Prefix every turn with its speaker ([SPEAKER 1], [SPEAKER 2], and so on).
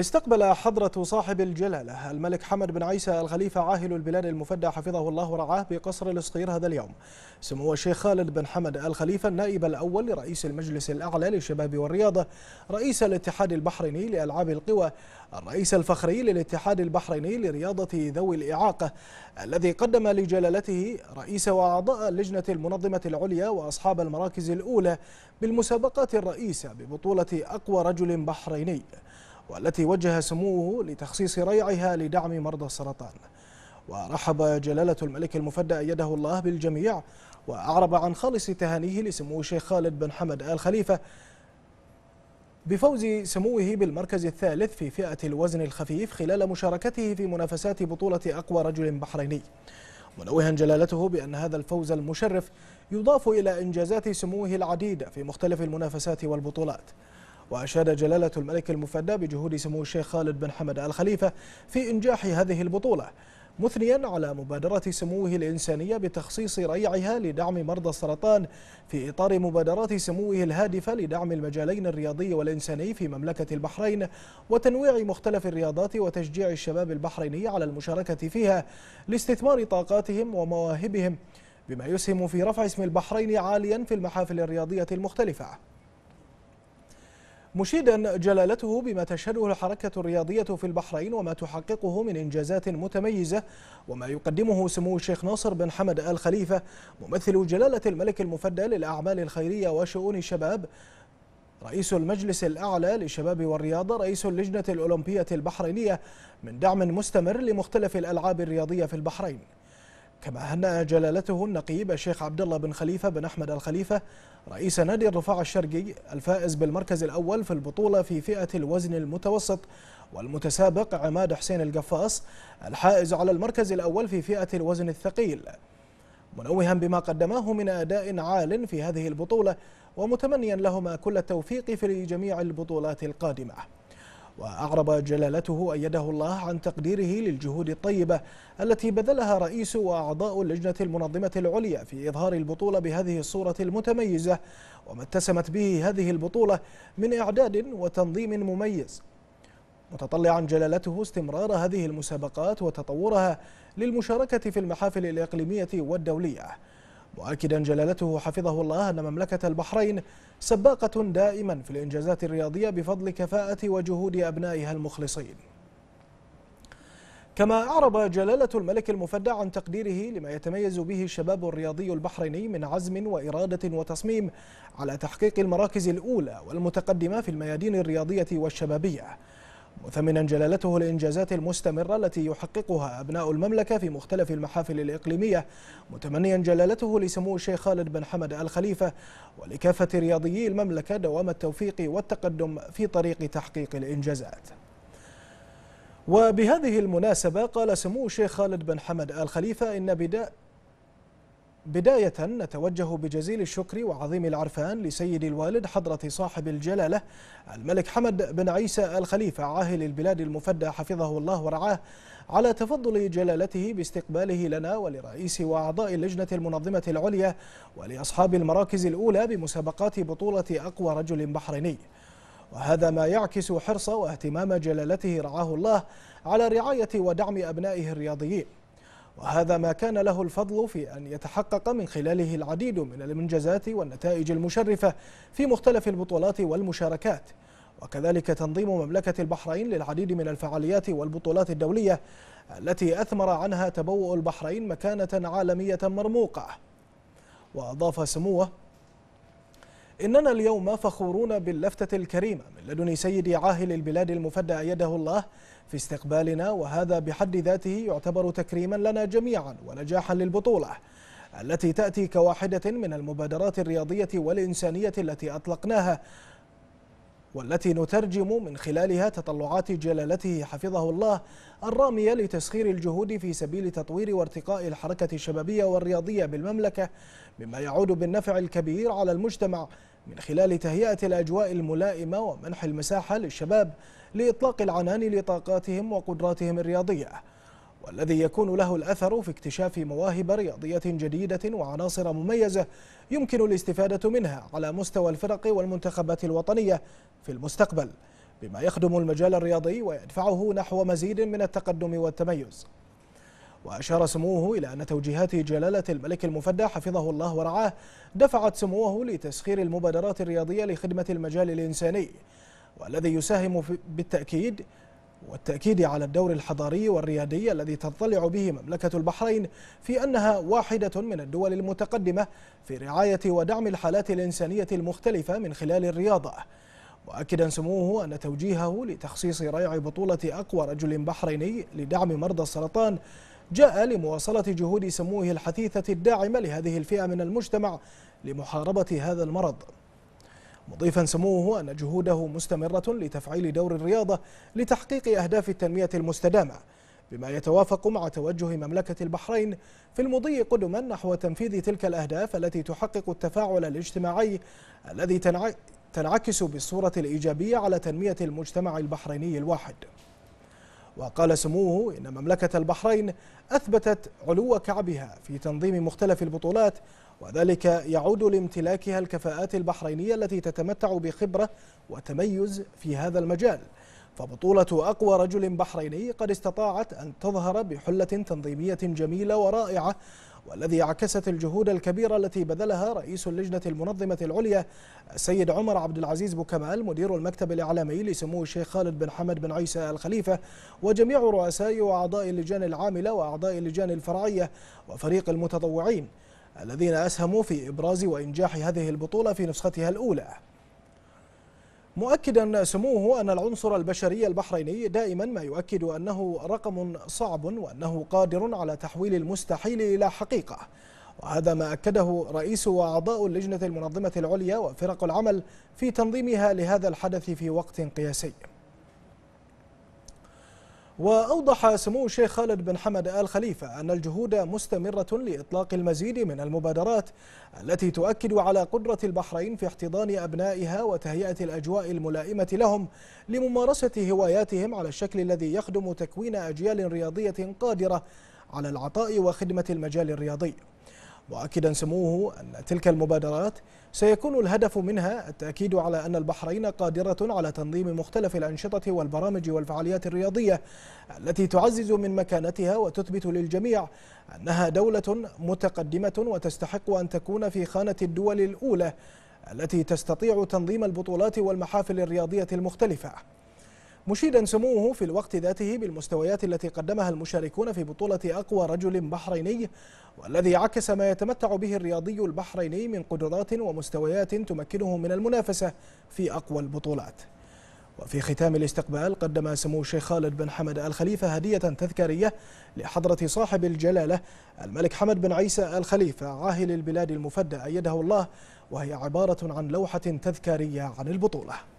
[SPEAKER 1] استقبل حضرة صاحب الجلالة الملك حمد بن عيسى الخليفة عاهل البلاد المفدى حفظه الله ورعاه بقصر الصغير هذا اليوم سمو الشيخ خالد بن حمد الخليفة النائب الأول لرئيس المجلس الأعلى للشباب والرياضة رئيس الاتحاد البحريني لألعاب القوى الرئيس الفخري للاتحاد البحريني لرياضة ذوي الإعاقة الذي قدم لجلالته رئيس وأعضاء اللجنة المنظمة العليا وأصحاب المراكز الأولى بالمسابقات الرئيسة ببطولة أقوى رجل بحريني والتي وجه سموه لتخصيص ريعها لدعم مرضى السرطان ورحب جلالة الملك المفدى أيده الله بالجميع وأعرب عن خالص تهانيه لسمو الشيخ خالد بن حمد آل خليفة بفوز سموه بالمركز الثالث في فئة الوزن الخفيف خلال مشاركته في منافسات بطولة أقوى رجل بحريني منوها جلالته بأن هذا الفوز المشرف يضاف إلى إنجازات سموه العديدة في مختلف المنافسات والبطولات وأشاد جلالة الملك المفدى بجهود سمو الشيخ خالد بن حمد آل خليفة في إنجاح هذه البطولة مثنيا على مبادرة سموه الإنسانية بتخصيص ريعها لدعم مرضى السرطان في إطار مبادرات سموه الهادفة لدعم المجالين الرياضي والإنساني في مملكة البحرين وتنويع مختلف الرياضات وتشجيع الشباب البحريني على المشاركة فيها لاستثمار طاقاتهم ومواهبهم بما يسهم في رفع اسم البحرين عاليا في المحافل الرياضية المختلفة مشيدا جلالته بما تشهده الحركة الرياضية في البحرين وما تحققه من إنجازات متميزة وما يقدمه سمو الشيخ ناصر بن حمد آل خليفة ممثل جلالة الملك المفدى للأعمال الخيرية وشؤون الشباب رئيس المجلس الأعلى للشباب والرياضة رئيس اللجنة الأولمبية البحرينية من دعم مستمر لمختلف الألعاب الرياضية في البحرين كما هنأ جلالته النقيب الشيخ عبد الله بن خليفة بن أحمد الخليفة رئيس نادي الرفاع الشرقي الفائز بالمركز الأول في البطولة في فئة الوزن المتوسط والمتسابق عماد حسين القفاص الحائز على المركز الأول في فئة الوزن الثقيل منوها بما قدماه من أداء عال في هذه البطولة ومتمنيا لهما كل التوفيق في جميع البطولات القادمة وأعرب جلالته أيده الله عن تقديره للجهود الطيبة التي بذلها رئيس وأعضاء اللجنة المنظمة العليا في إظهار البطولة بهذه الصورة المتميزة وما اتسمت به هذه البطولة من إعداد وتنظيم مميز متطلعا جلالته استمرار هذه المسابقات وتطورها للمشاركة في المحافل الإقليمية والدولية مؤكدا جلالته حفظه الله أن مملكة البحرين سباقة دائما في الإنجازات الرياضية بفضل كفاءة وجهود أبنائها المخلصين كما أعرب جلالة الملك المفدى عن تقديره لما يتميز به الشباب الرياضي البحريني من عزم وإرادة وتصميم على تحقيق المراكز الأولى والمتقدمة في الميادين الرياضية والشبابية مثمنا جلالته الإنجازات المستمرة التي يحققها أبناء المملكة في مختلف المحافل الإقليمية متمنيا جلالته لسمو الشيخ خالد بن حمد آل خليفة ولكافة رياضيي المملكة دوام التوفيق والتقدم في طريق تحقيق الإنجازات وبهذه المناسبة قال سمو الشيخ خالد بن حمد آل خليفة إن بداء بداية نتوجه بجزيل الشكر وعظيم العرفان لسيد الوالد حضرة صاحب الجلالة الملك حمد بن عيسى الخليفة عاهل البلاد المفدى حفظه الله ورعاه على تفضل جلالته باستقباله لنا ولرئيس وأعضاء اللجنة المنظمة العليا ولأصحاب المراكز الأولى بمسابقات بطولة أقوى رجل بحريني وهذا ما يعكس حرص واهتمام جلالته رعاه الله على رعاية ودعم أبنائه الرياضيين وهذا ما كان له الفضل في أن يتحقق من خلاله العديد من المنجزات والنتائج المشرفة في مختلف البطولات والمشاركات وكذلك تنظيم مملكة البحرين للعديد من الفعاليات والبطولات الدولية التي أثمر عنها تبوء البحرين مكانة عالمية مرموقة وأضاف سموه إننا اليوم فخورون باللفتة الكريمة من لدن سيد عاهل البلاد المفدى أيده الله في استقبالنا وهذا بحد ذاته يعتبر تكريما لنا جميعا ونجاحا للبطولة التي تأتي كواحدة من المبادرات الرياضية والإنسانية التي أطلقناها والتي نترجم من خلالها تطلعات جلالته حفظه الله الرامية لتسخير الجهود في سبيل تطوير وارتقاء الحركة الشبابية والرياضية بالمملكة مما يعود بالنفع الكبير على المجتمع من خلال تهيئة الأجواء الملائمة ومنح المساحة للشباب لإطلاق العنان لطاقاتهم وقدراتهم الرياضية والذي يكون له الأثر في اكتشاف مواهب رياضية جديدة وعناصر مميزة يمكن الاستفادة منها على مستوى الفرق والمنتخبات الوطنية في المستقبل بما يخدم المجال الرياضي ويدفعه نحو مزيد من التقدم والتميز وأشار سموه إلى أن توجيهات جلالة الملك المفدى حفظه الله ورعاه دفعت سموه لتسخير المبادرات الرياضية لخدمة المجال الإنساني والذي يساهم بالتأكيد والتأكيد على الدور الحضاري والريادي الذي تضطلع به مملكة البحرين في أنها واحدة من الدول المتقدمة في رعاية ودعم الحالات الإنسانية المختلفة من خلال الرياضة مؤكدا سموه أن توجيهه لتخصيص ريع بطولة أقوى رجل بحريني لدعم مرضى السرطان جاء لمواصلة جهود سموه الحثيثة الداعمة لهذه الفئة من المجتمع لمحاربة هذا المرض مضيفا سموه أن جهوده مستمرة لتفعيل دور الرياضة لتحقيق أهداف التنمية المستدامة بما يتوافق مع توجه مملكة البحرين في المضي قدما نحو تنفيذ تلك الأهداف التي تحقق التفاعل الاجتماعي الذي تنعكس بالصورة الإيجابية على تنمية المجتمع البحريني الواحد وقال سموه إن مملكة البحرين أثبتت علو كعبها في تنظيم مختلف البطولات وذلك يعود لامتلاكها الكفاءات البحرينية التي تتمتع بخبرة وتميز في هذا المجال فبطولة أقوى رجل بحريني قد استطاعت أن تظهر بحلة تنظيمية جميلة ورائعة والذي عكست الجهود الكبيرة التي بذلها رئيس اللجنة المنظمة العليا السيد عمر عبد العزيز بوكمال مدير المكتب الإعلامي لسمو الشيخ خالد بن حمد بن عيسى الخليفة وجميع رؤساء وأعضاء اللجان العاملة وأعضاء اللجان الفرعية وفريق المتطوعين الذين أسهموا في إبراز وإنجاح هذه البطولة في نسختها الأولى مؤكدا سموه أن العنصر البشري البحريني دائما ما يؤكد أنه رقم صعب وأنه قادر على تحويل المستحيل إلى حقيقة وهذا ما أكده رئيس وأعضاء اللجنة المنظمة العليا وفرق العمل في تنظيمها لهذا الحدث في وقت قياسي وأوضح سمو الشيخ خالد بن حمد آل خليفة أن الجهود مستمرة لإطلاق المزيد من المبادرات التي تؤكد على قدرة البحرين في احتضان أبنائها وتهيئة الأجواء الملائمة لهم لممارسة هواياتهم على الشكل الذي يخدم تكوين أجيال رياضية قادرة على العطاء وخدمة المجال الرياضي مؤكدا سموه أن تلك المبادرات سيكون الهدف منها التأكيد على أن البحرين قادرة على تنظيم مختلف الأنشطة والبرامج والفعاليات الرياضية التي تعزز من مكانتها وتثبت للجميع أنها دولة متقدمة وتستحق أن تكون في خانة الدول الأولى التي تستطيع تنظيم البطولات والمحافل الرياضية المختلفة مشيدا سموه في الوقت ذاته بالمستويات التي قدمها المشاركون في بطولة أقوى رجل بحريني والذي عكس ما يتمتع به الرياضي البحريني من قدرات ومستويات تمكنه من المنافسة في أقوى البطولات وفي ختام الاستقبال قدم سمو الشيخ خالد بن حمد الخليفة هدية تذكارية لحضرة صاحب الجلالة الملك حمد بن عيسى الخليفة عاهل البلاد المفدى أيده الله وهي عبارة عن لوحة تذكارية عن البطولة